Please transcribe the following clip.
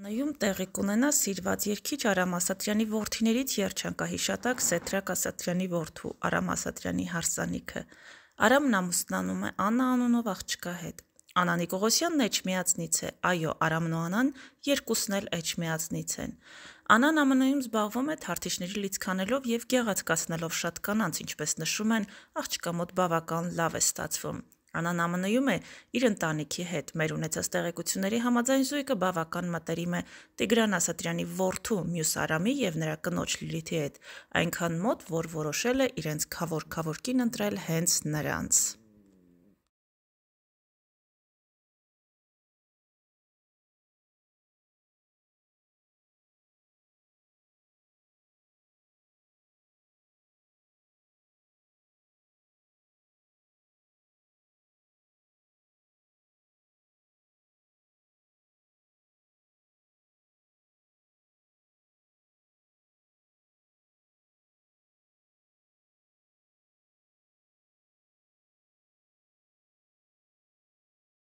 Նայում տեղի կունենա սիրված երգիչ Արամ Ասատրյանի որդիներից երջանկահիշատակ Սեթրակ Ասատրյանի որդու Արամ Ասատրյանի հարսանիքը։ Արամն ամուսնանում է Աննա անունով աղջկա հետ։ Անան Նիկողոսյանն Էջմիածնից է։ Այո, Արամն ու Անան երկուսն էլ Էջմիածնից են։ Անան ԱՄՆ-ում զբաղվում է թարթիշների լիցքանելով եւ գեղեցկացնելով շատ կանանց, ինչպես նշում են, աղջկա մոտ բավական լավ է ստացվում։ Անան ԱՄՆ-ում է իր ընտանիքի հետ։ Մեր ունեցած տեղեկությունների համաձայն Զույգը բավական մտերիմ է Տիգրան Ասատրյանի որդու Մյուս Արամի եւ նրա կնոջ Լիլիթի հետ, այնքան մոտ, որ որոշել է իրենց խավոր-խավոր կին ընտրել հենց նրանց։